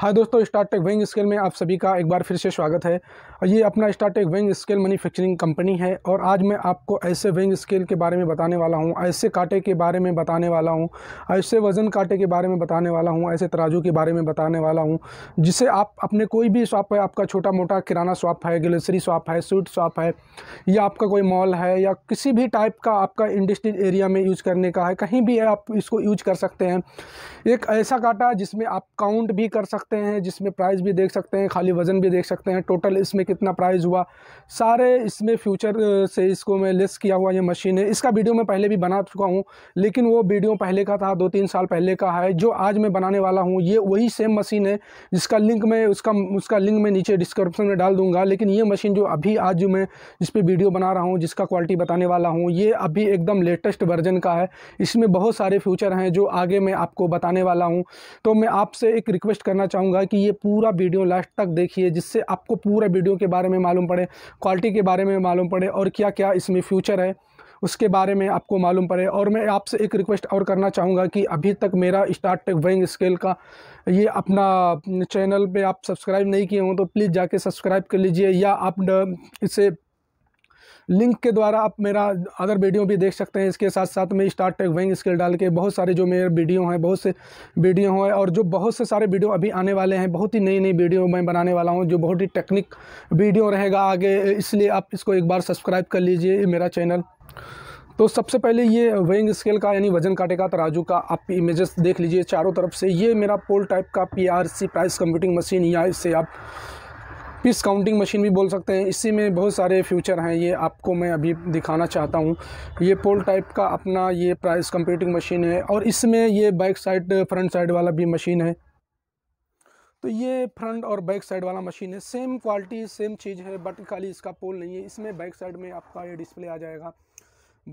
हाँ दोस्तों स्टार्टेक वेंग स्केल में आप सभी का एक बार फिर से स्वागत है ये अपना स्टार्टेक वेंग स्केल मैन्युफैक्चरिंग कंपनी है और आज मैं आपको ऐसे वेंग स्केल के बारे में बताने वाला हूँ ऐसे कांटे के बारे में बताने वाला हूँ ऐसे वज़न कांटे के बारे में बताने वाला हूँ ऐसे तराजू के बारे में बताने वाला हूँ जिसे आप अपने कोई भी शॉप है आपका छोटा मोटा किराना शॉप है ग्लेसरी शॉप है स्वीट शॉप है या आपका कोई मॉल है या किसी भी टाइप का आपका इंडस्ट्रियल एरिया में यूज करने का है कहीं भी आप इसको यूज कर सकते हैं एक ऐसा कांटा जिसमें आप काउंट भी कर सकते सकते हैं जिसमें प्राइस भी देख सकते हैं खाली वज़न भी देख सकते हैं टोटल इसमें कितना प्राइस हुआ सारे इसमें फ्यूचर से इसको मैं लिस्ट किया हुआ ये मशीन है इसका वीडियो मैं पहले भी बना चुका हूँ लेकिन वो वीडियो पहले का था दो तीन साल पहले का है जो आज मैं बनाने वाला हूँ ये वही सेम मशीन है जिसका लिंक मैं उसका उसका लिंक मैं नीचे डिस्क्रिप्शन में डाल दूँगा लेकिन ये मशीन जो अभी आज मैं जिस पर वीडियो बना रहा हूँ जिसका क्वालिटी बताने वाला हूँ ये अभी एकदम लेटेस्ट वर्जन का है इसमें बहुत सारे फ्यूचर हैं जो आगे मैं आपको बताने वाला हूँ तो मैं आपसे एक रिक्वेस्ट करना चाहूँगा चाहूँगा कि ये पूरा वीडियो लास्ट तक देखिए जिससे आपको पूरा वीडियो के बारे में मालूम पड़े क्वालिटी के बारे में मालूम पड़े और क्या क्या इसमें फ्यूचर है उसके बारे में आपको मालूम पड़े और मैं आपसे एक रिक्वेस्ट और करना चाहूँगा कि अभी तक मेरा स्टार्ट टेक वैंग स्केल का ये अपना चैनल पे आप सब्सक्राइब नहीं किए हों तो प्लीज़ जाके सब्सक्राइब कर लीजिए या आप इसे लिंक के द्वारा आप मेरा अदर वीडियो भी देख सकते हैं इसके साथ साथ में स्टार टेक वेंग स्किल डाल के बहुत सारे जो मेरे वीडियो हैं बहुत से वीडियो हैं और जो बहुत से सारे वीडियो अभी आने वाले हैं बहुत ही नई नई वीडियो मैं बनाने वाला हूँ जो बहुत ही टेक्निक वीडियो रहेगा आगे इसलिए आप इसको एक बार सब्सक्राइब कर लीजिए मेरा चैनल तो सबसे पहले ये वेइंग स्केल का यानी वजन काटे का तराजू का आप इमेजेस देख लीजिए चारों तरफ से ये मेरा पोल टाइप का पीआरसी प्राइस कंप्यूटिंग मशीन या इससे आप पीस काउंटिंग मशीन भी बोल सकते हैं इसी में बहुत सारे फ्यूचर हैं ये आपको मैं अभी दिखाना चाहता हूँ ये पोल टाइप का अपना ये प्राइस कंप्यूटिंग मशीन है और इसमें ये बैक साइड फ्रंट साइड वाला भी मशीन है तो ये फ्रंट और बैक साइड वाला मशीन है सेम क्वालिटी सेम चीज़ है बट खाली इसका पोल नहीं है इसमें बैक साइड में आपका ये डिस्प्ले आ जाएगा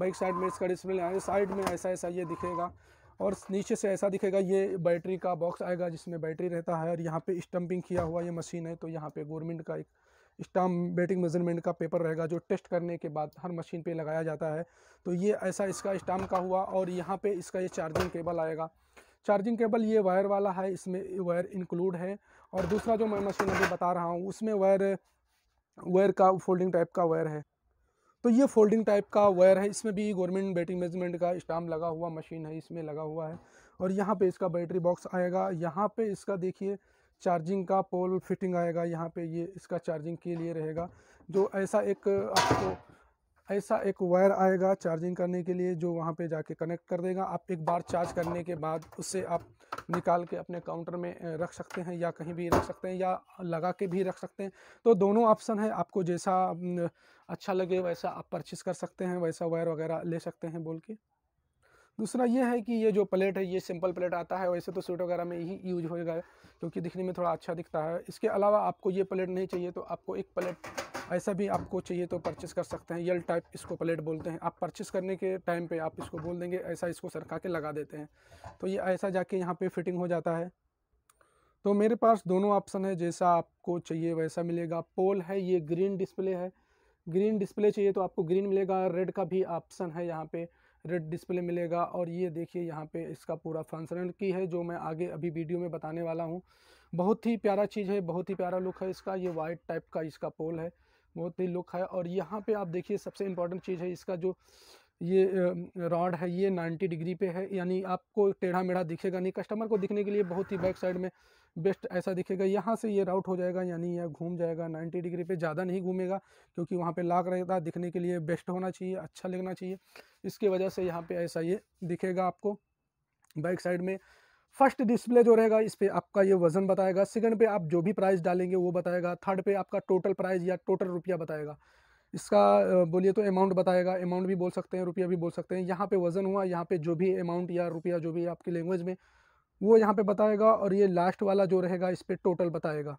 बैक साइड में इसका डिस्प्ले जाएगा साइड में ऐसा ऐसा ये दिखेगा और नीचे से ऐसा दिखेगा ये बैटरी का बॉक्स आएगा जिसमें बैटरी रहता है और यहाँ पे स्टम्पिंग किया हुआ ये मशीन है तो यहाँ पे गवर्नमेंट का एक स्टाम बैटिंग मेजरमेंट का पेपर रहेगा जो टेस्ट करने के बाद हर मशीन पे लगाया जाता है तो ये ऐसा इसका स्टाम्प का हुआ और यहाँ पे इसका ये चार्जिंग केबल आएगा चार्जिंग केबल ये वायर वाला है इसमें वायर इंक्लूड है और दूसरा जो मैं मशीन अभी बता रहा हूँ उसमें वायर वायर का फोल्डिंग टाइप का वायर है तो ये फोल्डिंग टाइप का वायर है इसमें भी गवर्नमेंट बैटिंग मेजरमेंट का स्टाम लगा हुआ मशीन है इसमें लगा हुआ है और यहाँ पे इसका बैटरी बॉक्स आएगा यहाँ पे इसका देखिए चार्जिंग का पोल फिटिंग आएगा यहाँ पे ये इसका चार्जिंग के लिए रहेगा जो ऐसा एक आपको ऐसा एक वायर आएगा चार्जिंग करने के लिए जो वहाँ पे जाके कनेक्ट कर देगा आप एक बार चार्ज करने के बाद उससे आप निकाल के अपने काउंटर में रख सकते हैं या कहीं भी रख सकते हैं या लगा के भी रख सकते हैं तो दोनों ऑप्शन है आपको जैसा अच्छा लगे वैसा आप परचेस कर सकते हैं वैसा वायर वगैरह ले सकते हैं बोल के दूसरा ये है कि ये जो प्लेट है ये सिंपल प्लेट आता है वैसे तो स्वीट वगैरह में ही यूज होएगा क्योंकि दिखने में थोड़ा अच्छा दिखता है इसके अलावा आपको ये प्लेट नहीं चाहिए तो आपको एक प्लेट ऐसा भी आपको चाहिए तो परचेस कर सकते हैं यल टाइप इसको प्लेट बोलते हैं आप परचेस करने के टाइम पे आप इसको बोल देंगे ऐसा इसको सरका के लगा देते हैं तो ये ऐसा जाके यहाँ पे फिटिंग हो जाता है तो मेरे पास दोनों ऑप्शन है जैसा आपको चाहिए वैसा मिलेगा पोल है ये ग्रीन डिस्प्ले है ग्रीन डिस्प्ले चाहिए तो आपको ग्रीन मिलेगा रेड का भी ऑप्शन है यहाँ पर रेड डिस्प्ले मिलेगा और ये देखिए यहाँ पे इसका पूरा फंक्शनल की है जो मैं आगे अभी वीडियो में बताने वाला हूँ बहुत ही प्यारा चीज़ है बहुत ही प्यारा लुक है इसका ये वाइट टाइप का इसका पोल है बहुत ही लुक है और यहाँ पे आप देखिए सबसे इम्पोर्टेंट चीज़ है इसका जो ये रॉड है ये 90 डिग्री पे है यानी आपको टेढ़ा मेढ़ा दिखेगा नहीं कस्टमर को दिखने के लिए बहुत ही बैक साइड में बेस्ट ऐसा दिखेगा यहाँ से ये राउट हो जाएगा यानी यह घूम जाएगा 90 डिग्री पे ज़्यादा नहीं घूमेगा क्योंकि वहाँ पे लाग रहता है दिखने के लिए बेस्ट होना चाहिए अच्छा लगना चाहिए इसकी वजह से यहाँ पर ऐसा ये दिखेगा आपको बैक साइड में फर्स्ट डिस्प्ले जो रहेगा इस पर आपका ये वजन बताएगा सेकंड पे आप जो भी प्राइस डालेंगे वो बताएगा थर्ड पे आपका टोटल प्राइस या टोटल रुपया बताएगा इसका बोलिए तो अमाउंट बताएगा अमाउंट भी बोल सकते हैं रुपया भी बोल सकते हैं यहाँ पे वज़न हुआ यहाँ पे जो भी अमाउंट या रुपया जो भी आपकी लैंग्वेज में वो यहाँ पे बताएगा और ये लास्ट वाला जो रहेगा इस पर टोटल बताएगा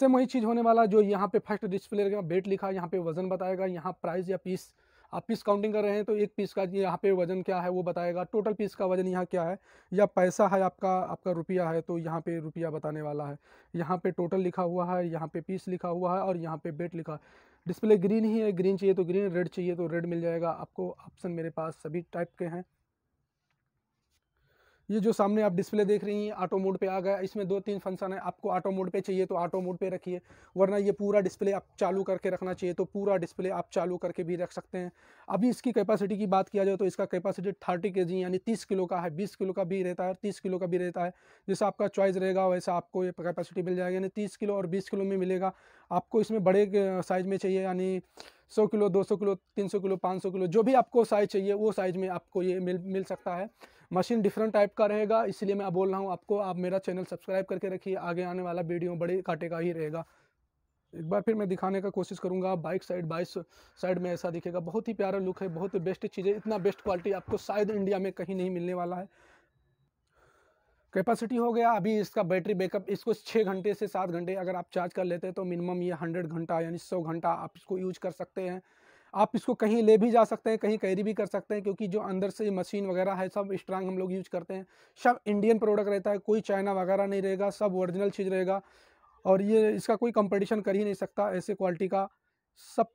सेम वही चीज़ होने वाला जो यहाँ पे फर्स्ट डिस्प्ले रहेगा वेट लिखा यहाँ पे वज़न बताएगा यहाँ प्राइस या पीस आप पीस काउंटिंग कर रहे हैं तो एक पीस का यहाँ पे वजन क्या है वो बताएगा टोटल पीस का वजन यहाँ क्या है या पैसा है आपका आपका रुपया है तो यहाँ पे रुपया बताने वाला है यहाँ पे टोटल लिखा हुआ है यहाँ पे पीस लिखा हुआ है और यहाँ पे बेट लिखा है डिस्प्ले ग्रीन ही है ग्रीन चाहिए तो ग्रीन रेड चाहिए तो रेड मिल जाएगा आपको ऑप्शन मेरे पास सभी टाइप के हैं ये जो सामने आप डिस्प्ले देख रही हैं ऑटो मोड पे आ गया इसमें दो तीन फंक्शन है आपको ऑटो मोड पे चाहिए तो ऑटो मोड पे रखिए वरना ये पूरा डिस्प्ले आप चालू करके रखना चाहिए तो पूरा डिस्प्ले आप चालू करके भी रख सकते हैं अभी इसकी कैपेसिटी की बात किया जाए तो इसका कैपेसिटी थर्टी के यानी तीस किलो का है बीस किलो का भी रहता है और तीस किलो का भी रहता है जैसा आपका चॉइस रहेगा वैसा आपको ये कैपेसिटी मिल जाएगी यानी तीस किलो और बीस किलो में मिलेगा आपको इसमें बड़े साइज़ में चाहिए यानी सौ किलो दो सौ किलो तीन सौ किलो पाँच सौ किलो जो भी आपको साइज़ चाहिए वो साइज़ में आपको ये मिल मिल सकता है मशीन डिफरेंट टाइप का रहेगा इसलिए मैं बोल रहा हूँ आपको आप मेरा चैनल सब्सक्राइब करके रखिए आगे आने वाला वीडियो बड़े काटे का ही रहेगा एक बार फिर मैं दिखाने का कोशिश करूँगा बाइक साइड बाइक साइड में ऐसा दिखेगा बहुत ही प्यारा लुक है बहुत ही बेस्ट चीज़ें इतना बेस्ट क्वालिटी आपको शायद इंडिया में कहीं नहीं मिलने वाला है कैपेसिटी हो गया अभी इसका बैटरी बैकअप इसको छः घंटे से सात घंटे अगर आप चार्ज कर लेते हैं तो मिनिमम ये हंड्रेड घंटा यानी सौ घंटा आप इसको यूज कर सकते हैं आप इसको कहीं ले भी जा सकते हैं कहीं कैरी भी कर सकते हैं क्योंकि जो अंदर से मशीन वगैरह है सब स्ट्रांग हम लोग यूज करते हैं सब इंडियन प्रोडक्ट रहता है कोई चाइना वगैरह नहीं रहेगा सब ओरिजिनल चीज़ रहेगा और ये इसका कोई कंपटीशन कर ही नहीं सकता ऐसे क्वालिटी का सब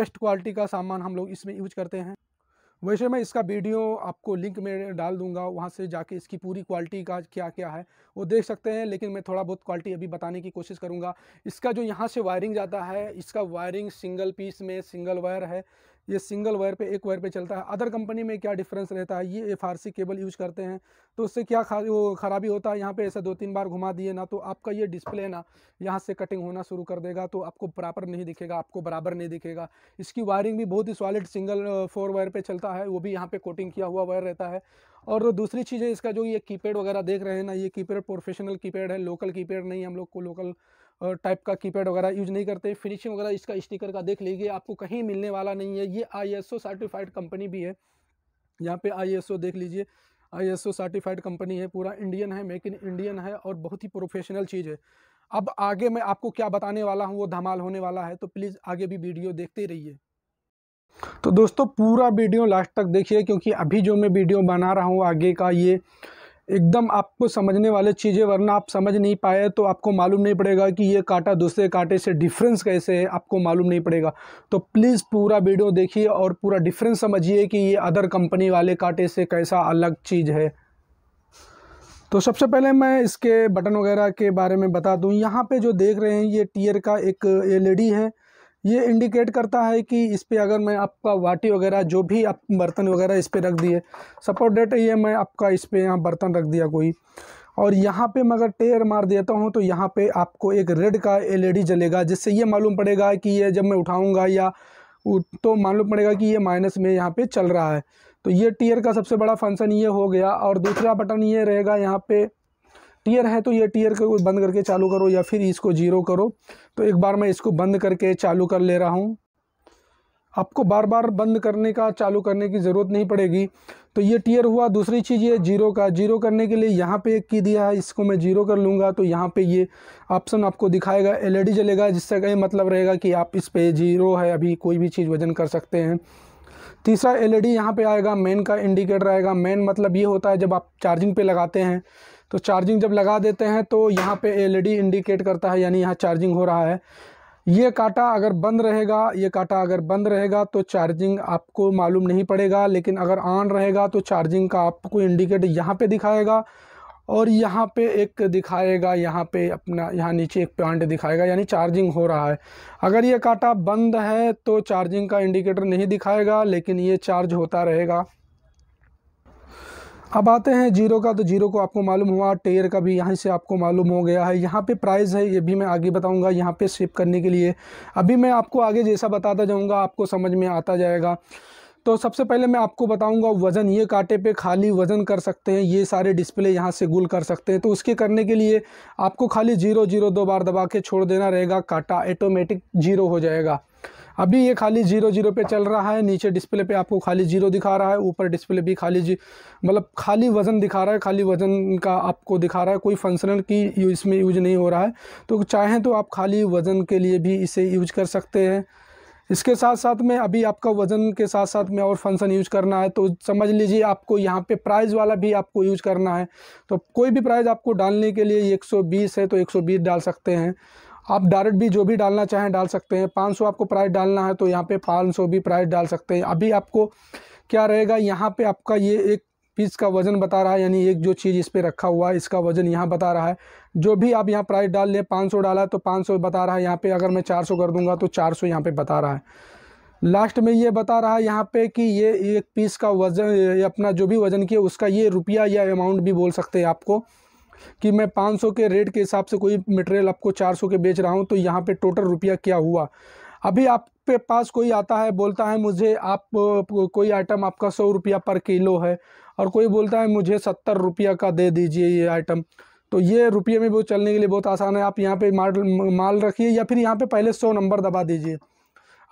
बेस्ट क्वालिटी का सामान हम लोग इसमें यूज करते हैं वैसे मैं इसका वीडियो आपको लिंक में डाल दूंगा वहाँ से जाके इसकी पूरी क्वालिटी का क्या क्या है वो देख सकते हैं लेकिन मैं थोड़ा बहुत क्वालिटी अभी बताने की कोशिश करूँगा इसका जो यहाँ से वायरिंग जाता है इसका वायरिंग सिंगल पीस में सिंगल वायर है ये सिंगल वायर पे एक वायर पे चलता है अदर कंपनी में क्या डिफरेंस रहता है ये एफ केबल यूज करते हैं तो उससे क्या ख़राबी होता है यहाँ पे ऐसा दो तीन बार घुमा दिए ना तो आपका ये डिस्प्ले ना यहाँ से कटिंग होना शुरू कर देगा तो आपको प्रॉपर नहीं दिखेगा आपको बराबर नहीं दिखेगा इसकी वायरिंग भी बहुत ही सॉलिड सिंगल फोर वायर पर चलता है वो भी यहाँ पर कोटिंग किया हुआ वायर रहता है और दूसरी चीज़ है इसका जो ये कीपैड वगैरह देख रहे हैं ना ये कीपैड प्रोफेशनल कीपैड है लोकल कीपैड नहीं हम लोग को लोकल टाइप का कीपैड वगैरह यूज़ नहीं करते फिनिशिंग वगैरह इसका स्टिकर का देख लीजिए आपको कहीं मिलने वाला नहीं है ये आई सर्टिफाइड कंपनी भी है यहाँ पे आई देख लीजिए आई सर्टिफाइड कंपनी है पूरा इंडियन है मेक इन इंडियन है और बहुत ही प्रोफेशनल चीज़ है अब आगे मैं आपको क्या बताने वाला हूँ वो धमाल होने वाला है तो प्लीज़ आगे भी वीडियो देखते रहिए तो दोस्तों पूरा वीडियो लास्ट तक देखिए क्योंकि अभी जो मैं वीडियो बना रहा हूँ आगे का ये एकदम आपको समझने वाले चीज़ें वरना आप समझ नहीं पाए तो आपको मालूम नहीं पड़ेगा कि ये कांटा दूसरे कांटे से डिफरेंस कैसे है आपको मालूम नहीं पड़ेगा तो प्लीज़ पूरा वीडियो देखिए और पूरा डिफरेंस समझिए कि ये अदर कंपनी वाले कांटे से कैसा अलग चीज़ है तो सबसे पहले मैं इसके बटन वगैरह के बारे में बता दूँ यहाँ पर जो देख रहे हैं ये टीयर का एक एल है ये इंडिकेट करता है कि इस पर अगर मैं आपका वाटी वगैरह जो भी आप बर्तन वगैरह इस पर रख दिए सपोर्ट डेट ये मैं आपका इस पर यहाँ बर्तन रख दिया कोई और यहाँ पे मैं अगर टेयर मार देता हूँ तो यहाँ पे आपको एक रेड का एलईडी जलेगा जिससे ये मालूम पड़ेगा कि ये जब मैं उठाऊँगा या तो मालूम पड़ेगा कि ये माइनस में यहाँ पर चल रहा है तो ये टीयर का सबसे बड़ा फंक्शन ये हो गया और दूसरा बटन ये रहेगा यहाँ पर टीयर है तो ये टीयर को बंद करके चालू करो या फिर इसको जीरो करो तो एक बार मैं इसको बंद करके चालू कर ले रहा हूँ आपको बार बार बंद करने का चालू करने की ज़रूरत नहीं पड़ेगी तो ये टीयर हुआ दूसरी चीज़ ये जीरो का जीरो करने के लिए यहाँ पे एक की दिया है इसको मैं जीरो कर लूँगा तो यहाँ पे ये ऑप्शन आपको दिखाएगा एलईडी जलेगा जिससे का ये मतलब रहेगा कि आप इस पर जीरो है अभी कोई भी चीज़ वजन कर सकते हैं तीसरा एल ई यहाँ पर आएगा मेन का इंडिकेटर आएगा मेन मतलब ये होता है जब आप चार्जिंग पर लगाते हैं तो चार्जिंग जब लगा देते हैं तो यहाँ पे एलईडी इंडिकेट e करता है यानी यहाँ चार्जिंग हो रहा है ये काटा अगर बंद रहेगा ये काटा अगर बंद रहेगा तो चार्जिंग आपको मालूम नहीं पड़ेगा लेकिन अगर ऑन रहेगा तो चार्जिंग का आपको इंडिकेट यहाँ पे दिखाएगा और यहाँ पे एक दिखाएगा यहाँ पे अपना यहाँ नीचे एक पॉइंट दिखाएगा यानी चार्जिंग हो रहा है अगर ये काटा बंद है तो चार्जिंग का इंडिकेटर नहीं दिखाएगा लेकिन ये चार्ज होता रहेगा अब आते हैं जीरो का तो जीरो को आपको मालूम हुआ टेयर का भी यहाँ से आपको मालूम हो गया है यहाँ पे प्राइस है ये भी मैं आगे बताऊंगा यहाँ पे शिप करने के लिए अभी मैं आपको आगे जैसा बताता जाऊँगा आपको समझ में आता जाएगा तो सबसे पहले मैं आपको बताऊंगा वज़न ये कांटे पे खाली वज़न कर सकते हैं ये सारे डिस्प्ले यहाँ से गुल कर सकते हैं तो उसके करने के लिए आपको खाली जीरो जीरो दो बार दबा के छोड़ देना रहेगा कांटा ऑटोमेटिक जीरो हो जाएगा अभी ये खाली जीरो जीरो पे चल रहा है नीचे डिस्प्ले पे आपको खाली जीरो दिखा रहा है ऊपर डिस्प्ले भी खाली जी मतलब खाली वज़न दिखा रहा है खाली वज़न का आपको दिखा रहा है कोई फंक्शनल की इसमें यूज नहीं हो रहा है तो चाहें तो आप खाली वज़न के लिए भी इसे यूज कर सकते हैं इसके साथ साथ में अभी आपका वज़न के साथ साथ में और फंक्शन यूज करना है तो समझ लीजिए आपको यहाँ पे प्राइस वाला भी आपको यूज करना है तो कोई भी प्राइस आपको डालने के लिए 120 है तो 120 डाल सकते हैं आप डायरेक्ट भी जो भी डालना चाहें डाल सकते हैं पाँच आपको प्राइस डालना है तो यहाँ पे पाँच भी प्राइस डाल सकते हैं अभी आपको क्या रहेगा यहाँ पे आपका ये एक पीस का वज़न बता रहा है यानी एक जो चीज़ इस पर रखा हुआ है इसका वज़न यहाँ बता रहा है जो भी आप यहाँ प्राइस डाल लें पाँच डाला तो 500 बता रहा है यहाँ पे अगर मैं 400 कर दूंगा तो 400 सौ यहाँ पर बता रहा है लास्ट में ये बता रहा है यहाँ पे कि ये एक पीस का वज़न अपना जो भी वज़न किया उसका ये रुपया या अमाउंट भी बोल सकते हैं आपको कि मैं 500 के रेट के हिसाब से कोई मटेरियल आपको 400 के बेच रहा हूँ तो यहाँ पे टोटल रुपया क्या हुआ अभी आप पे पास कोई आता है बोलता है मुझे आप कोई आइटम आपका सौ रुपया पर किलो है और कोई बोलता है मुझे सत्तर रुपया का दे दीजिए ये आइटम तो ये रुपये में वो चलने के लिए बहुत आसान है आप यहाँ पे माल माल रखिए या फिर यहाँ पे पहले सौ नंबर दबा दीजिए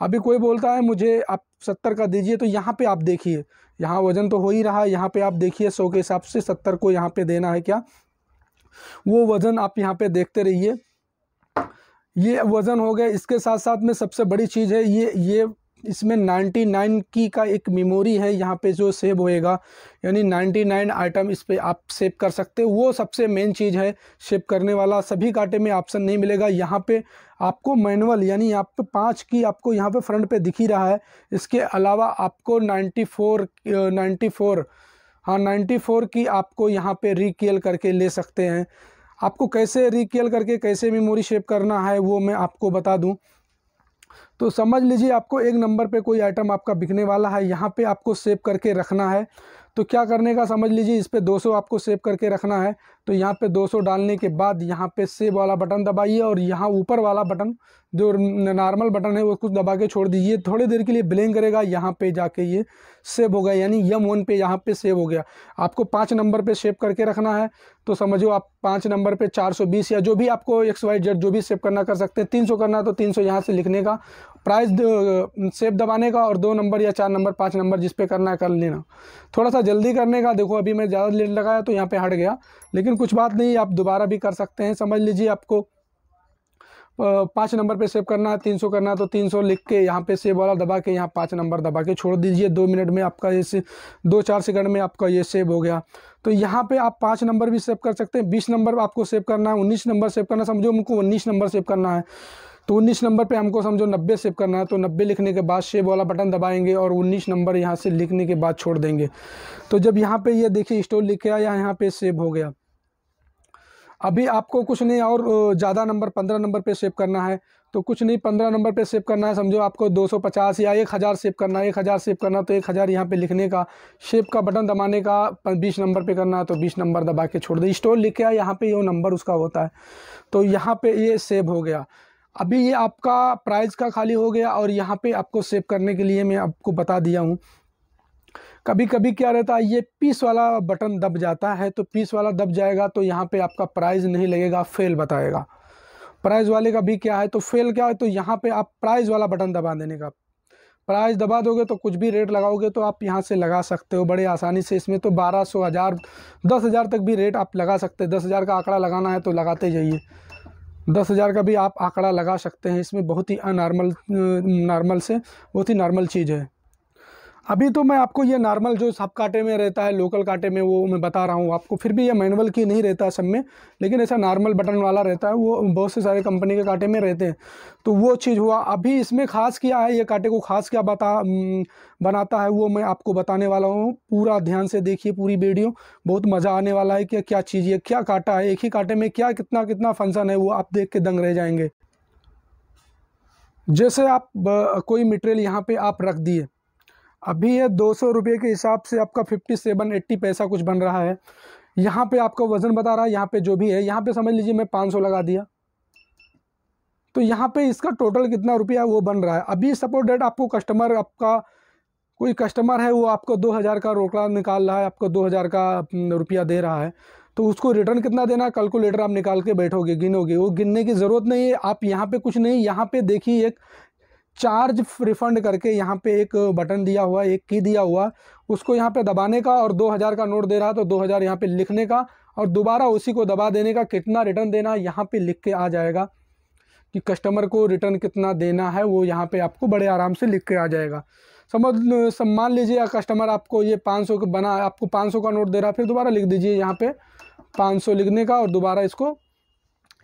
अभी कोई बोलता है मुझे आप सत्तर का दीजिए तो यहाँ पे आप देखिए यहाँ वज़न तो हो ही रहा है यहाँ पे आप देखिए सौ के हिसाब से सत्तर को यहाँ पे देना है क्या वो वज़न आप यहाँ पे देखते रहिए ये वज़न हो गया इसके साथ साथ में सबसे बड़ी चीज़ है ये ये इसमें 99 की का एक मेमोरी है यहाँ पे जो सेव होएगा यानी 99 आइटम इस पर आप सेव कर सकते हो वो सबसे मेन चीज़ है सेव करने वाला सभी कांटे में ऑप्शन नहीं मिलेगा यहाँ पे आपको मैनुअल यानी यहाँ पे पाँच की आपको यहाँ पे फ्रंट पे दिख ही रहा है इसके अलावा आपको 94 94 हाँ नाइन्टी फोर की आपको यहाँ पे रिकेल करके ले सकते हैं आपको कैसे रिकेल करके कैसे मेमोरी शेप करना है वो मैं आपको बता दूँ तो समझ लीजिए आपको एक नंबर पे कोई आइटम आपका बिकने वाला है यहाँ पे आपको सेव करके रखना है तो क्या करने का समझ लीजिए इस पर दो आपको सेव करके रखना है तो यहाँ पे 200 डालने के बाद यहाँ पे सेव वाला बटन दबाइए और यहाँ ऊपर वाला बटन जो नॉर्मल बटन है वो कुछ दबा के छोड़ दीजिए थोड़ी देर के लिए ब्लिंक करेगा यहाँ पे जाके ये सेव हो गया यानी यम वन पे यहाँ पे सेव हो गया आपको पाँच नंबर पे सेव करके रखना है तो समझो आप पाँच नंबर पे 420 या जो भी आपको एक्स वाई जेड जो भी सेव करना कर सकते हैं 300 करना तो 300 सौ यहाँ से लिखने का प्राइस सेव दबाने का और दो नंबर या चार नंबर पाँच नंबर जिस पे करना है कर लेना थोड़ा सा जल्दी करने का देखो अभी मैं ज़्यादा लेट लगाया तो यहाँ पे हट गया लेकिन कुछ बात नहीं आप दोबारा भी कर सकते हैं समझ लीजिए आपको पाँच नंबर पे सेव करना है तीन सौ करना है तो तीन सौ लिख के यहाँ पे सेव वाला दबा के यहाँ पाँच नंबर दबा के छोड़ दीजिए दो मिनट में आपका ये दो चार सेकंड में आपका ये सेव हो गया तो यहाँ पे आप पाँच नंबर भी सेव कर सकते हैं बीस नंबर आपको सेव करना है उन्नीस नंबर सेव करना समझो उनको उन्नीस नंबर सेव करना है तो उन्नीस नंबर पे हमको समझो नब्बे सेव करना है तो नब्बे लिखने के बाद सेव वाला बटन दबाएंगे और उन्नीस नंबर यहाँ से लिखने के बाद छोड़ देंगे तो जब यहाँ पे ये यह देखिए स्टोर लिख गया या यहाँ पे सेव हो गया अभी आपको कुछ नहीं और ज़्यादा नंबर पंद्रह नंबर पे सेव करना है तो कुछ नहीं पंद्रह नंबर पे सेव करना है समझो आपको पचास या एक हज़ार सेव करना है एक हज़ार सेव करना तो एक हज़ार यहाँ पर लिखने का सेव का बटन दबाने का बीस नंबर पे करना है तो बीस नंबर दबा के छोड़ दे स्टोर लिख के यहाँ पे ये नंबर उसका होता है तो यहाँ पे ये सेव हो गया अभी ये आपका प्राइस का खाली हो गया और यहाँ पे आपको सेव करने के लिए मैं आपको बता दिया हूँ कभी कभी क्या रहता है ये पीस वाला बटन दब जाता है तो पीस वाला दब जाएगा तो यहाँ पे आपका प्राइस नहीं लगेगा फेल बताएगा प्राइस वाले का भी क्या है तो फेल क्या है तो यहाँ पे आप प्राइस वाला बटन दबा देने का प्राइस दबा दोगे तो कुछ भी रेट लगाओगे तो आप यहाँ से लगा सकते हो बड़े आसानी से इसमें तो बारह सौ हज़ार दस हज़ार तक भी रेट आप लगा सकते हैं दस हज़ार का आंकड़ा लगाना है तो लगाते जाइए दस हज़ार का भी आप आंकड़ा लगा सकते हैं इसमें बहुत ही अनॉर्मल नॉर्मल से बहुत ही नॉर्मल चीज़ है अभी तो मैं आपको ये नॉर्मल जो सब काटे में रहता है लोकल कांटे में वो मैं बता रहा हूँ आपको फिर भी ये मैनुअल की नहीं रहता है सब में लेकिन ऐसा नॉर्मल बटन वाला रहता है वो बहुत से सारे कंपनी के कांटे में रहते हैं तो वो चीज़ हुआ अभी इसमें खास किया है ये कांटे को खास क्या बता बनाता है वो मैं आपको बताने वाला हूँ पूरा ध्यान से देखिए पूरी वीडियो बहुत मज़ा आने वाला है कि क्या चीज़ है क्या कांटा है एक ही कांटे में क्या कितना कितना फंक्शन है वो आप देख के दंग रह जाएंगे जैसे आप कोई मटेरियल यहाँ पर आप रख दिए अभी ये दो सौ रुपये के हिसाब से आपका फिफ्टी सेवन एट्टी पैसा कुछ बन रहा है यहाँ पे आपका वज़न बता रहा है यहाँ पे जो भी है यहाँ पे समझ लीजिए मैं पाँच सौ लगा दिया तो यहाँ पे इसका टोटल कितना रुपया वो बन रहा है अभी सपोर्ट डेट आपको कस्टमर आपका कोई कस्टमर है वो आपको दो हज़ार का रोकड़ा निकाल रहा है आपको दो हज़ार का हम्म, रुपया दे रहा है तो उसको रिटर्न कितना देना कैलकुलेटर आप निकाल के बैठोगे गिनोगे वो गिनने की ज़रूरत नहीं है आप यहाँ पे कुछ नहीं यहाँ पे देखिए एक चार्ज रिफंड करके यहाँ पे एक बटन दिया हुआ एक की दिया हुआ उसको यहाँ पे दबाने का और 2000 का नोट दे रहा तो 2000 हज़ार यहाँ पर लिखने का और दोबारा उसी को दबा देने का कितना रिटर्न देना है यहाँ पर लिख के आ जाएगा कि कस्टमर को रिटर्न कितना देना है वो यहाँ पे आपको बड़े आराम से लिख के आ जाएगा समझ सम्मान लीजिए कस्टमर आपको ये 500 बना आपको 500 का नोट दे रहा फिर दोबारा लिख दीजिए यहाँ पे 500 लिखने का और दोबारा इसको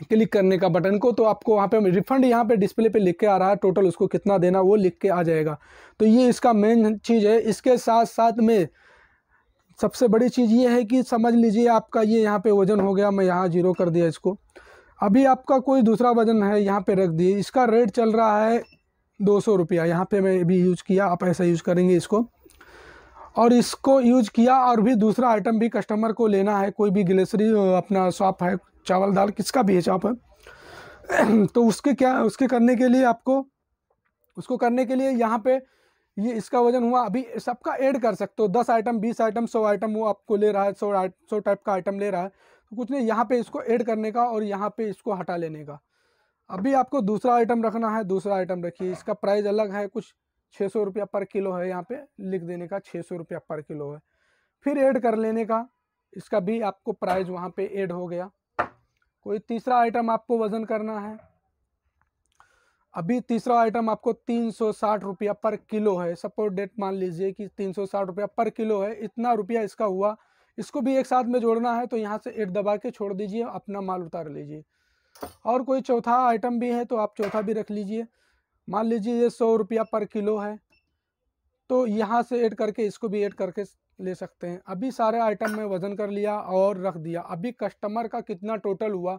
क्लिक करने का बटन को तो आपको वहाँ पे रिफंड यहाँ पे डिस्प्ले पे लिख के आ रहा है टोटल उसको कितना देना वो लिख के आ जाएगा तो ये इसका मेन चीज़ है इसके साथ साथ में सबसे बड़ी चीज़ ये है कि समझ लीजिए आपका ये यहाँ पे वज़न हो गया मैं यहाँ जीरो कर दिया इसको अभी आपका कोई दूसरा वज़न है यहाँ पर रख दिए इसका रेट चल रहा है दो सौ रुपया यहाँ पर मैं भी यूज़ किया आप ऐसा यूज़ करेंगे इसको और इसको यूज किया और भी दूसरा आइटम भी कस्टमर को लेना है कोई भी ग्लेसरी अपना शॉप है चावल दाल किसका भी है चाप है तो उसके क्या उसके करने के लिए आपको उसको करने के लिए यहाँ पे ये इसका वजन हुआ अभी सबका ऐड कर सकते हो दस आइटम बीस आइटम सौ आइटम वो आपको ले रहा है सौ सौ टाइप का आइटम ले रहा है तो कुछ नहीं यहाँ पे इसको ऐड करने का और यहाँ पे इसको हटा लेने का अभी आपको दूसरा आइटम रखना है दूसरा आइटम रखिए इसका प्राइस अलग है कुछ छः सौ रुपया पर किलो है यहाँ पे लिख देने का छः सौ रुपया पर किलो है फिर ऐड कर लेने का इसका भी आपको प्राइस वहाँ पे ऐड हो गया कोई तीसरा आइटम आपको वजन करना है अभी तीसरा आइटम आपको तीन सौ साठ रुपया पर किलो है सपोर्ट डेट मान लीजिए कि तीन सौ साठ रुपया पर किलो है इतना रुपया इसका हुआ इसको भी एक साथ में जोड़ना है तो यहाँ से एट दबा के छोड़ दीजिए अपना माल उतार लीजिए और कोई चौथा आइटम भी है तो आप चौथा भी रख लीजिए मान लीजिए ये सौ रुपया पर किलो है तो यहाँ से ऐड करके इसको भी ऐड करके ले सकते हैं अभी सारे आइटम में वज़न कर लिया और रख दिया अभी कस्टमर का कितना टोटल हुआ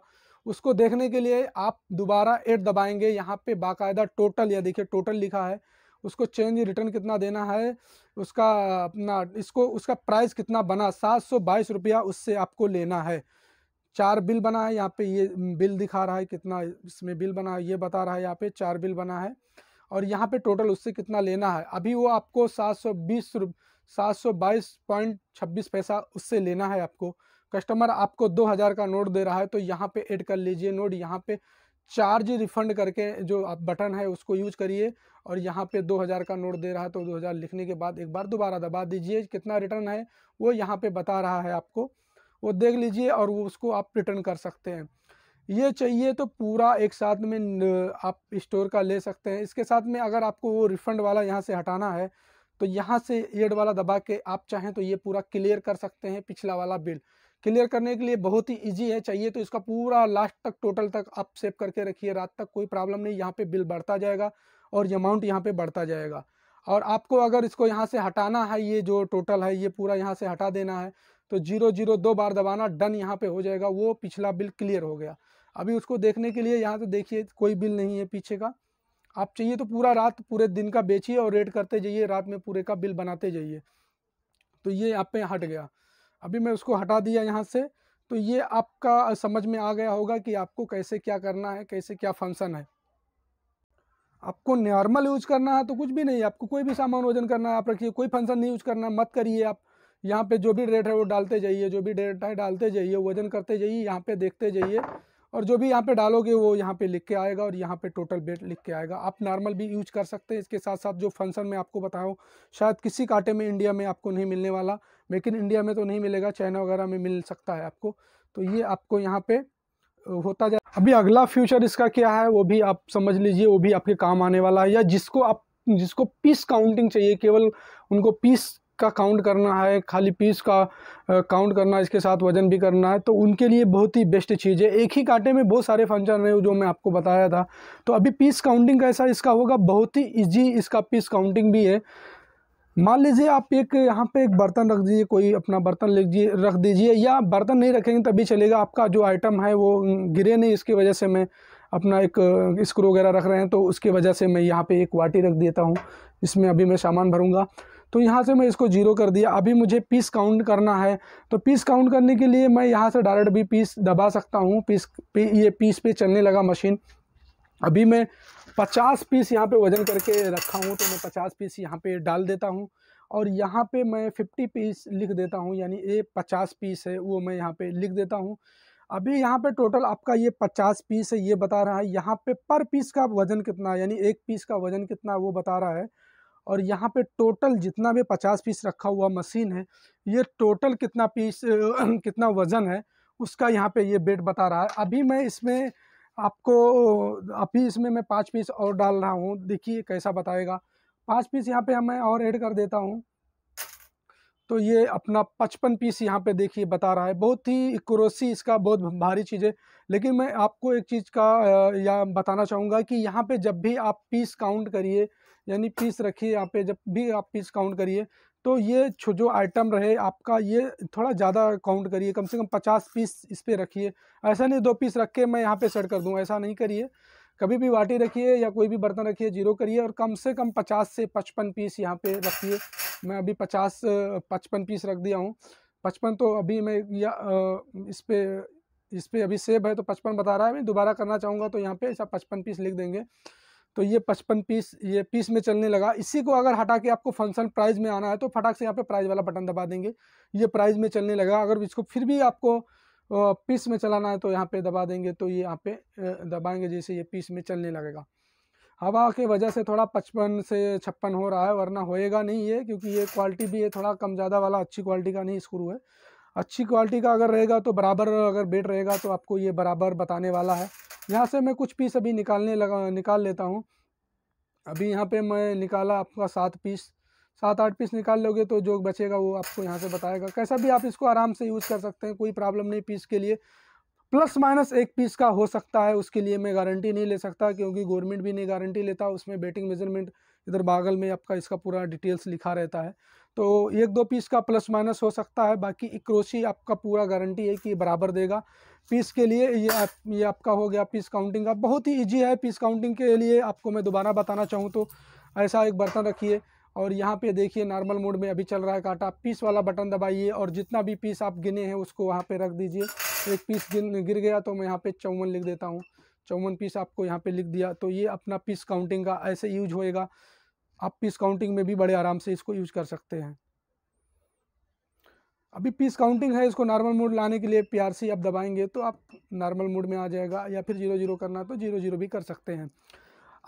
उसको देखने के लिए आप दोबारा एड दबाएंगे यहाँ पे बाकायदा टोटल या देखिए टोटल लिखा है उसको चेंज रिटर्न कितना देना है उसका अपना इसको उसका प्राइस कितना बना सात सौ बाईस रुपया उससे आपको लेना है चार बिल बना है यहाँ पे ये बिल दिखा रहा है कितना इसमें बिल बना है ये बता रहा है यहाँ पे चार बिल बना है और यहाँ पे टोटल उससे कितना लेना है अभी वो आपको सात सौ बीस सात सौ बाईस पॉइंट छब्बीस पैसा उससे लेना है आपको कस्टमर आपको दो हज़ार का नोट दे रहा है तो यहाँ पे ऐड कर लीजिए नोट यहाँ पे चार्ज रिफंड करके जो आप बटन है उसको यूज करिए और यहाँ पे 2000 का नोट दे रहा है तो 2000 लिखने के बाद एक बार दोबारा दबा दीजिए कितना रिटर्न है वो यहाँ पे बता रहा है आपको वो देख लीजिए और वो उसको आप रिटर्न कर सकते हैं ये चाहिए तो पूरा एक साथ में आप स्टोर का ले सकते हैं इसके साथ में अगर आपको वो रिफ़ंड वाला यहाँ से हटाना है तो यहाँ से एड वाला दबा के आप चाहें तो ये पूरा क्लियर कर सकते हैं पिछला वाला बिल क्लियर करने के लिए बहुत ही इजी है चाहिए तो इसका पूरा लास्ट तक टोटल तक आप सेव करके रखिए रात तक कोई प्रॉब्लम नहीं यहाँ पे बिल बढ़ता जाएगा और अमाउंट यहाँ पे बढ़ता जाएगा और आपको अगर इसको यहाँ से हटाना है ये जो टोटल है ये पूरा यहाँ से हटा देना है तो जीरो जीरो दो बार दबाना डन यहाँ पे हो जाएगा वो पिछला बिल क्लियर हो गया अभी उसको देखने के लिए यहाँ से देखिए कोई बिल नहीं है पीछे का आप चाहिए तो पूरा रात पूरे दिन का बेचिए और रेट करते जाइए रात में पूरे का बिल बनाते जाइए तो ये आप पे हट गया अभी मैं उसको हटा दिया यहाँ से तो ये आपका समझ में आ गया होगा कि आपको कैसे क्या करना है कैसे क्या फंक्शन है आपको नॉर्मल यूज करना है तो कुछ भी नहीं आपको कोई भी सामान वजन करना है आप रखिए कोई फंक्शन नहीं यूज करना मत करिए आप यहाँ पे जो भी रेट है वो डालते जाइए जो भी रेट है डालते जाइए वजन करते जाइए यहाँ पे देखते जाइए और जो भी यहाँ पे डालोगे वो यहाँ पे लिख के आएगा और यहाँ पे टोटल बेट लिख के आएगा आप नॉर्मल भी यूज कर सकते हैं इसके साथ साथ जो फंक्शन मैं आपको बताऊँ शायद किसी कांटे में इंडिया में आपको नहीं मिलने वाला मेक इन इंडिया में तो नहीं मिलेगा चाइना वगैरह में मिल सकता है आपको तो ये आपको यहाँ पे होता जाए अभी अगला फ्यूचर इसका क्या है वो भी आप समझ लीजिए वो भी आपके काम आने वाला है या जिसको आप जिसको पीस काउंटिंग चाहिए केवल उनको पीस का काउंट करना है खाली पीस का काउंट करना है इसके साथ वज़न भी करना है तो उनके लिए बहुत ही बेस्ट चीज़ है एक ही कांटे में बहुत सारे फंक्शन हैं जो मैं आपको बताया था तो अभी पीस काउंटिंग कैसा इसका होगा बहुत ही ईजी इसका पीस काउंटिंग भी है मान लीजिए आप एक यहाँ पे एक बर्तन रख दीजिए कोई अपना बर्तन लीजिए रख दीजिए या बर्तन नहीं रखेंगे तभी चलेगा आपका जो आइटम है वो गिरे नहीं इसकी वजह से मैं अपना एक स्क्रू वगैरह रख रहे हैं तो उसकी वजह से मैं यहाँ पे एक वाटी रख देता हूँ इसमें अभी मैं सामान भरूँगा तो यहाँ से मैं इसको जीरो कर दिया अभी मुझे पीस काउंट करना है तो पीस काउंट करने के लिए मैं यहाँ से डायरेक्ट भी पीस दबा सकता हूँ पीस पी ये पीस पे चलने लगा मशीन अभी मैं पचास पीस यहाँ पे वज़न करके रखा हूँ तो मैं पचास पीस यहाँ पे डाल देता हूँ और यहाँ पे मैं फिफ्टी पीस लिख देता हूँ यानी ये पचास पीस है वो मैं यहाँ पे लिख देता हूँ अभी यहाँ पे टोटल आपका ये पचास पीस है ये बता रहा है यहाँ पे पर पीस का वज़न कितना यानी एक पीस का वज़न कितना वो बता रहा है और यहाँ पे टोटल जितना भी पचास पीस रखा हुआ मशीन है ये टोटल कितना पीस कितना वज़न है उसका यहाँ पे ये बेट बता रहा है अभी मैं इसमें आपको अभी इसमें मैं पाँच पीस और डाल रहा हूँ देखिए कैसा बताएगा पाँच पीस यहाँ पे मैं और ऐड कर देता हूँ तो ये अपना पचपन पीस यहाँ पे देखिए बता रहा है बहुत ही क्रोसी इसका बहुत भारी चीज़ है लेकिन मैं आपको एक चीज़ का या बताना चाहूँगा कि यहाँ पे जब भी आप पीस काउंट करिए यानी पीस रखिए यहाँ पे जब भी आप पीस काउंट करिए तो ये जो आइटम रहे आपका ये थोड़ा ज़्यादा काउंट करिए कम से कम पचास पीस इस पर रखिए ऐसा नहीं दो पीस रख के मैं यहाँ पे सेट कर दूँ ऐसा नहीं करिए कभी भी वाटी रखिए या कोई भी बर्तन रखिए जीरो करिए और कम से कम पचास से पचपन पीस यहाँ पे रखिए मैं अभी पचास पचपन पीस रख दिया हूँ पचपन तो अभी मैं या इस पर इस पर अभी सेब है तो पचपन बता रहा है मैं दोबारा करना चाहूँगा तो यहाँ पे ऐसा पचपन पीस लिख देंगे तो ये पचपन पीस ये पीस में चलने लगा इसी को अगर हटा के आपको फंक्शन प्राइस में आना है तो फटाक से यहाँ पे प्राइस वाला बटन दबा देंगे ये प्राइस में चलने लगा अगर इसको फिर भी आपको पीस में चलाना है तो यहाँ पे दबा देंगे तो ये यहाँ पे दबाएंगे जैसे ये पीस में चलने लगेगा हवा के वजह से थोड़ा पचपन से छप्पन हो रहा है वरना होएगा नहीं ये क्योंकि ये क्वालिटी भी है थोड़ा कम ज़्यादा वाला अच्छी क्वालिटी का नहीं स्क्रू है अच्छी क्वालिटी का अगर रहेगा तो बराबर अगर बेट रहेगा तो आपको ये बराबर बताने वाला है यहाँ से मैं कुछ पीस अभी निकालने लगा निकाल लेता हूँ अभी यहाँ पे मैं निकाला आपका सात पीस सात आठ पीस निकाल लोगे तो जो बचेगा वो आपको यहाँ से बताएगा कैसा भी आप इसको आराम से यूज़ कर सकते हैं कोई प्रॉब्लम नहीं पीस के लिए प्लस माइनस एक पीस का हो सकता है उसके लिए मैं गारंटी नहीं ले सकता क्योंकि गवर्नमेंट भी नहीं गारंटी लेता उसमें बेटिंग मेजरमेंट इधर बागल में आपका इसका पूरा डिटेल्स लिखा रहता है तो एक दो पीस का प्लस माइनस हो सकता है बाकी इक्रोशी आपका पूरा गारंटी है कि बराबर देगा पीस के लिए ये आप ये आपका हो गया पीस काउंटिंग का बहुत ही इजी है पीस काउंटिंग के लिए आपको मैं दोबारा बताना चाहूँ तो ऐसा एक बर्तन रखिए और यहाँ पे देखिए नॉर्मल मोड में अभी चल रहा है काटा पीस वाला बटन दबाइए और जितना भी पीस आप गिने हैं उसको वहाँ पे रख दीजिए एक पीस गिन गिर गया तो मैं यहाँ पे चौवन लिख देता हूँ चौवन पीस आपको यहाँ पे लिख दिया तो ये अपना पीस काउंटिंग का ऐसे यूज होएगा आप पीस काउंटिंग में भी बड़े आराम से इसको यूज कर सकते हैं अभी पीस काउंटिंग है इसको नॉर्मल मोड लाने के लिए पी आर सी आप दबाएंगे तो आप नॉर्मल मोड में आ जाएगा या फिर जीरो जीरो करना तो जीरो जीरो भी कर सकते हैं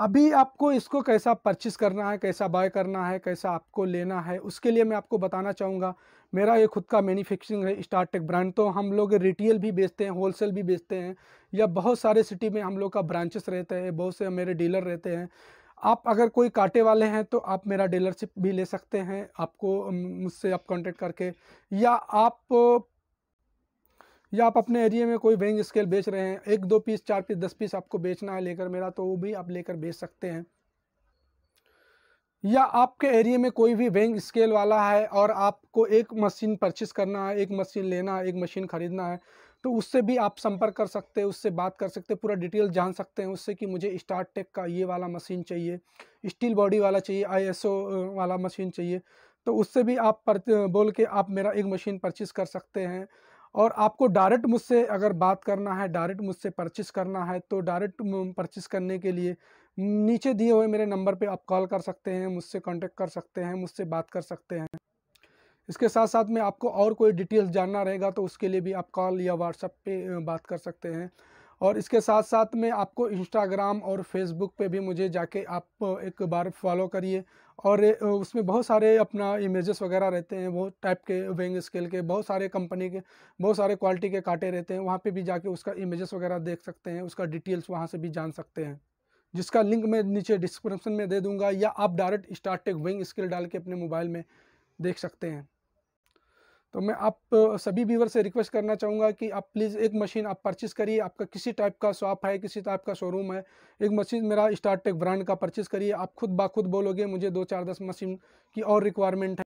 अभी आपको इसको कैसा परचेस करना है कैसा बाय करना है कैसा आपको लेना है उसके लिए मैं आपको बताना चाहूँगा मेरा ये खुद का मैन्युफैक्चरिंग है टेक ब्रांड तो हम लोग रिटेल भी बेचते हैं होलसेल भी बेचते हैं या बहुत सारे सिटी में हम लोग का ब्रांचेस रहते हैं बहुत से मेरे डीलर रहते हैं आप अगर कोई काटे वाले हैं तो आप मेरा डीलरशिप भी ले सकते हैं आपको मुझसे आप कांटेक्ट करके या आप या आप अपने एरिया में कोई वेंग स्केल बेच रहे हैं एक दो पीस चार पीस दस पीस आपको बेचना है लेकर मेरा तो वो भी आप लेकर बेच सकते हैं या आपके एरिया में कोई भी वेंग स्केल वाला है और आपको एक मशीन परचेस करना है एक मशीन लेना है एक मशीन ख़रीदना है तो उससे भी आप संपर्क कर सकते हैं उससे बात कर सकते हैं पूरा डिटेल जान सकते हैं उससे कि मुझे स्टार्ट टेक का ये वाला मशीन चाहिए स्टील बॉडी वाला चाहिए आई वाला मशीन चाहिए तो उससे भी आप पर, बोल के आप मेरा एक मशीन परचेस कर सकते हैं और आपको डायरेक्ट मुझसे अगर बात करना है डायरेक्ट मुझसे परचेस करना है तो डायरेक्ट परचेस करने के लिए नीचे दिए हुए मेरे नंबर पे आप कॉल कर सकते हैं मुझसे कांटेक्ट कर सकते हैं मुझसे बात कर सकते हैं इसके साथ साथ में आपको और कोई डिटेल्स जानना रहेगा तो उसके लिए भी आप कॉल या व्हाट्सएप पे बात कर सकते हैं और इसके साथ साथ में आपको इंस्टाग्राम और फेसबुक पे भी मुझे जाके आप एक बार फॉलो करिए और उसमें बहुत सारे अपना इमेजेस वगैरह रहते हैं बहुत टाइप के वेंग स्केल के बहुत सारे कंपनी के बहुत सारे क्वालिटी के काटे रहते हैं वहाँ पे भी जाके उसका इमेजेस वगैरह देख सकते हैं उसका डिटेल्स वहाँ से भी जान सकते हैं जिसका लिंक मैं नीचे डिस्क्रिप्शन में दे दूँगा या आप डायरेक्ट स्टार्टेक विंग स्केल डाल के अपने मोबाइल में देख सकते हैं तो मैं आप सभी व्यूवर से रिक्वेस्ट करना चाहूँगा कि आप प्लीज़ एक मशीन आप परचेस करिए आपका किसी टाइप का शॉप है किसी टाइप का शोरूम है एक मशीन मेरा स्टार्टेक ब्रांड का परचेस करिए आप खुद बाखुद बोलोगे मुझे दो चार दस मशीन की और रिक्वायरमेंट है